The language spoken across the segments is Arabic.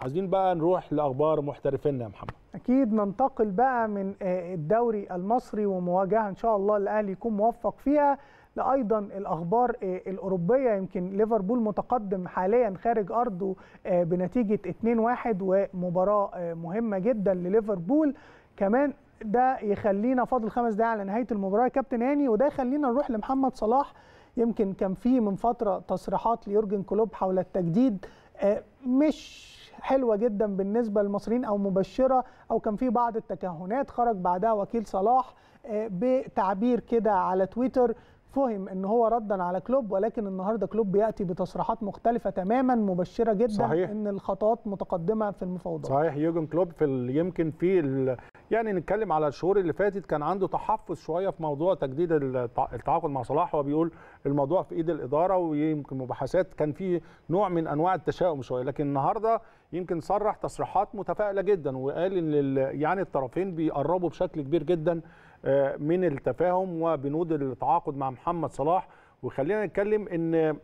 عايزين بقى نروح لاخبار محترفينا يا محمد اكيد ننتقل بقى من آه، الدوري المصري ومواجهه ان شاء الله الاهلي يكون موفق فيها لايضا الاخبار آه، الاوروبيه يمكن ليفربول متقدم حاليا خارج ارضه آه، بنتيجه 2-1 ومباراه مهمه جدا لليفربول كمان ده يخلينا فاضل خمس دقايق على نهايه المباراه يا كابتن هاني وده يخلينا نروح لمحمد صلاح يمكن كان في من فتره تصريحات ليورجن كلوب حول التجديد مش حلوه جدا بالنسبه للمصريين او مبشره او كان في بعض التكهنات خرج بعدها وكيل صلاح آه، بتعبير كده على تويتر فهم ان هو ردا على كلوب ولكن النهارده كلوب بياتي بتصريحات مختلفه تماما مبشره جدا صحيح. ان الخطوات متقدمه في المفاوضات صحيح يوجن كلوب في يمكن في يعني نتكلم على الشهور اللي فاتت كان عنده تحفظ شويه في موضوع تجديد التعاقد مع صلاح وبيقول الموضوع في ايد الاداره ويمكن مباحثات كان في نوع من انواع التشاؤم شويه لكن النهارده يمكن صرح تصريحات متفائله جدا وقال ان يعني الطرفين بيقربوا بشكل كبير جدا آه، من التفاهم وبنود التعاقد مع محمد صلاح وخلينا نتكلم ان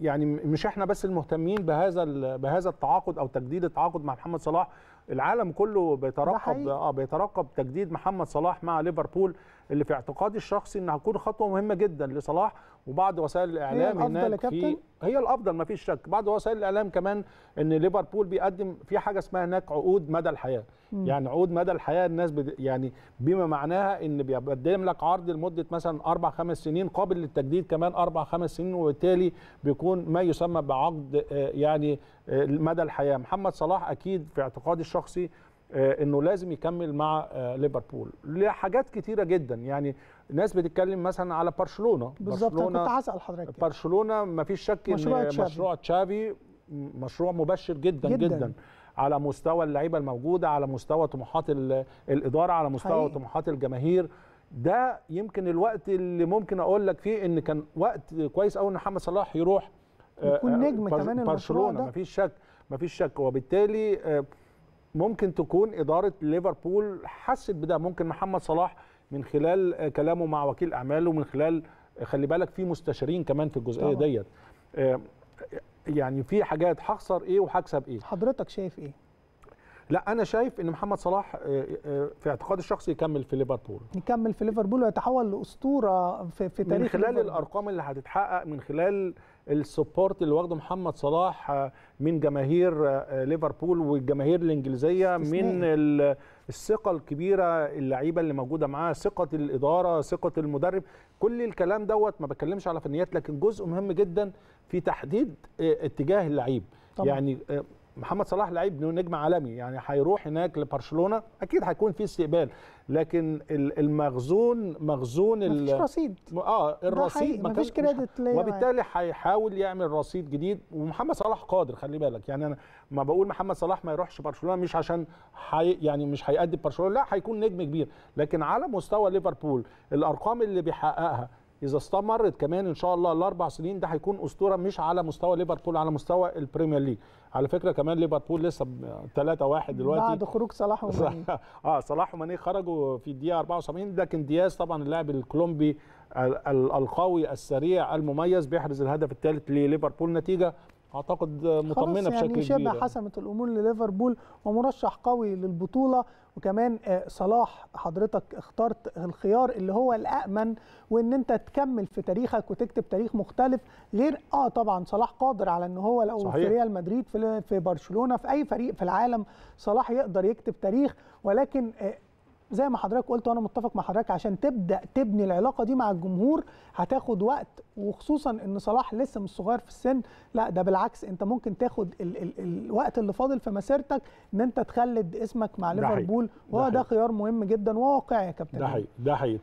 يعني مش احنا بس المهتمين بهذا بهذا التعاقد او تجديد التعاقد مع محمد صلاح العالم كله بيترقب اه بيترقب تجديد محمد صلاح مع ليفربول اللي في اعتقادي الشخصي انها هتكون خطوه مهمه جدا لصلاح وبعض وسائل الاعلام هي الافضل هناك في هي الافضل ما فيش شك بعض وسائل الاعلام كمان ان ليفربول بيقدم في حاجه اسمها هناك عقود مدى الحياه مم. يعني عقود مدى الحياه الناس بد... يعني بما معناها ان بيقدم لك عرض لمده مثلا اربع خمس سنين قابل للتجديد كمان اربع خمس سنين وبالتالي بيكون ما يسمى بعقد آه، يعني آه، مدى الحياه محمد صلاح اكيد في اعتقادي الشخصي آه، انه لازم يكمل مع آه، ليفربول لحاجات كتيره جدا يعني ناس بتتكلم مثلا على برشلونه بالظبط برشلونه كنت هسال حضرتك يعني. برشلونه ما فيش شك مشروع تشافي. مشروع تشافي مشروع مبشر جدا جدا, جداً. على مستوى اللعيبه الموجوده على مستوى طموحات الاداره على مستوى حقيقي. طموحات الجماهير ده يمكن الوقت اللي ممكن اقول لك فيه ان كان وقت كويس قوي ان محمد صلاح يروح آه، يكون نجم كمان برشلونه مفيش شك مفيش شك وبالتالي ممكن تكون اداره ليفربول حست بده ممكن محمد صلاح من خلال كلامه مع وكيل اعماله من خلال خلي بالك في مستشارين كمان في الجزئيه ديت آه، يعني في حاجات هخسر ايه وهكسب ايه حضرتك شايف ايه لا انا شايف ان محمد صلاح آه، آه، في اعتقادي الشخصي يكمل في ليفربول يكمل في ليفربول ويتحول لاسطوره في, في تاريخ من خلال الارقام اللي هتتحقق من خلال السبورت اللي واخده محمد صلاح آه، من جماهير آه، ليفربول والجماهير الانجليزيه من الثقه الكبيره اللعيبه اللي موجوده معاه ثقه الاداره ثقه المدرب كل الكلام دوت ما بتكلمش على فنيات لكن جزء مهم جدا في تحديد آه، اتجاه اللعيب يعني محمد صلاح لعيب نجم عالمي يعني هيروح هناك لبرشلونه اكيد هيكون في استقبال لكن المخزون مخزون مفيش رصيد اه الرصيد ما مفيش كريدت يعني. وبالتالي هيحاول يعمل رصيد جديد ومحمد صلاح قادر خلي بالك يعني انا ما بقول محمد صلاح ما يروحش برشلونه مش عشان حي يعني مش هيأدي برشلونه لا هيكون نجم كبير لكن على مستوى ليفربول الارقام اللي بيحققها اذا استمرت كمان ان شاء الله الاربع سنين ده هيكون اسطوره مش على مستوى ليفربول على مستوى البريمير ليج على فكره كمان ليفربول لسه 3 1 دلوقتي بعد خروج صلاح وماني اه صلاح وماني خرجوا في الدقيقه 74 لكن دياز طبعا اللاعب الكولومبي القوي السريع المميز بيحرز الهدف الثالث لليفربول نتيجه اعتقد مطمنه يعني بشكل كبير شبه حسمت الامور لليفربول ومرشح قوي للبطوله وكمان آه، صلاح حضرتك اخترت الخيار اللي هو الامن وان انت تكمل في تاريخك وتكتب تاريخ مختلف غير اه طبعا صلاح قادر على ان هو لو صحيح. في ريال مدريد في برشلونه في اي فريق في العالم صلاح يقدر يكتب تاريخ ولكن آه، زي ما حضرتك قلت وانا متفق مع حضرتك عشان تبدا تبني العلاقه دي مع الجمهور هتاخد وقت وخصوصا ان صلاح لسه مش صغير في السن لا ده بالعكس انت ممكن تاخد ال ال الوقت اللي فاضل في مسيرتك ان انت تخلد اسمك مع ليفربول وهو ده خيار مهم جدا وواقعي يا كابتن ده حقيقي ده حقيقي